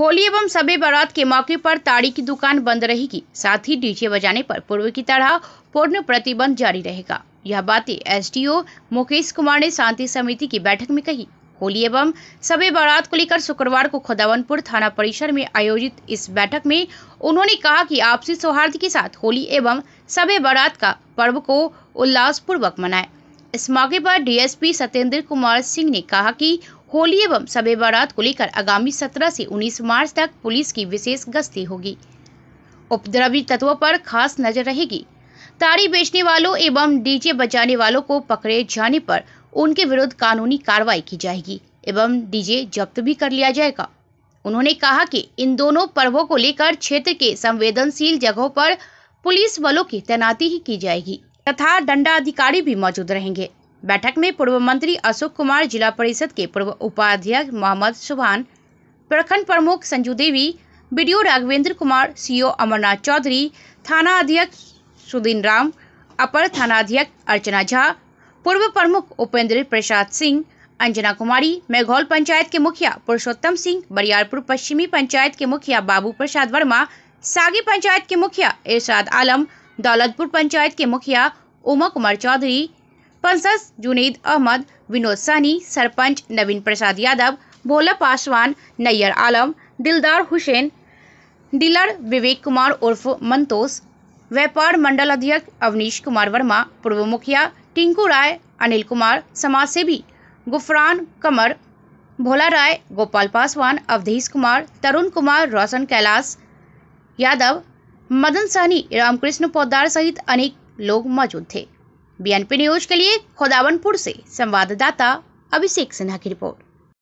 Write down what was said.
होली एवं सबे बारात के मौके पर ताड़ी की दुकान बंद रहेगी साथ ही डीजे बजाने पर पूर्व की तरह पूर्ण प्रतिबंध जारी रहेगा यह बातें एसडीओ मुकेश कुमार ने शांति समिति की बैठक में कही होली एवं सभी बारात को लेकर शुक्रवार को खुदावनपुर थाना परिसर में आयोजित इस बैठक में उन्होंने कहा कि आपसी सौहार्द के साथ होली एवं सभी बारात का पर्व को उल्लासपूर्वक मनाएं इस मौके पर डीएसपी सत्येंद्र कुमार सिंह ने कहा कि होली एवं सबे बारात को लेकर आगामी 17 से 19 मार्च तक पुलिस की विशेष गश्ती होगी उपद्रवी तत्वों पर खास नजर रहेगी ताड़ी बेचने वालों एवं डीजे बजाने वालों को पकड़े जाने पर उनके विरुद्ध कानूनी कार्रवाई की जाएगी एवं डीजे जब्त भी कर लिया जाएगा उन्होंने कहा कि इन दोनों पर्वों को लेकर क्षेत्र के संवेदनशील जगहों पर पुलिस बलों की तैनाती ही की जाएगी तथा दंडाधिकारी भी मौजूद रहेंगे बैठक में पूर्व मंत्री अशोक कुमार जिला परिषद के पूर्व उपाध्यक्ष मोहम्मद सुबहान प्रखंड प्रमुख संजू देवी बी राघवेंद्र कुमार सीओ अमरनाथ चौधरी थाना अध्यक्ष सुदीन राम अपर थानाध्यक्ष अर्चना झा पूर्व प्रमुख उपेंद्र प्रसाद सिंह अंजना कुमारी मेघौल पंचायत के मुखिया पुरुषोत्तम सिंह बरियारपुर पश्चिमी पंचायत के मुखिया बाबू प्रसाद वर्मा सागी पंचायत के मुखिया इरशाद आलम दौलतपुर पंचायत के मुखिया उमा कुमार चौधरी पंसद जुनेद अहमद विनोद सहनी सरपंच नवीन प्रसाद यादव भोला पासवान नैयर आलम दिलदार हुसैन डीलर विवेक कुमार उर्फ मंतोष व्यापार मंडल अध्यक्ष अवनीश कुमार वर्मा पूर्व मुखिया टिंकू राय अनिल कुमार समाज सेवी गुफरान कमर भोला राय गोपाल पासवान अवधेश कुमार तरुण कुमार रोशन कैलाश यादव मदन सहनी रामकृष्ण पौदार सहित अनेक लोग मौजूद थे बीएनपी न्यूज के लिए खुदावनपुर से संवाददाता अभिषेक सिन्हा की रिपोर्ट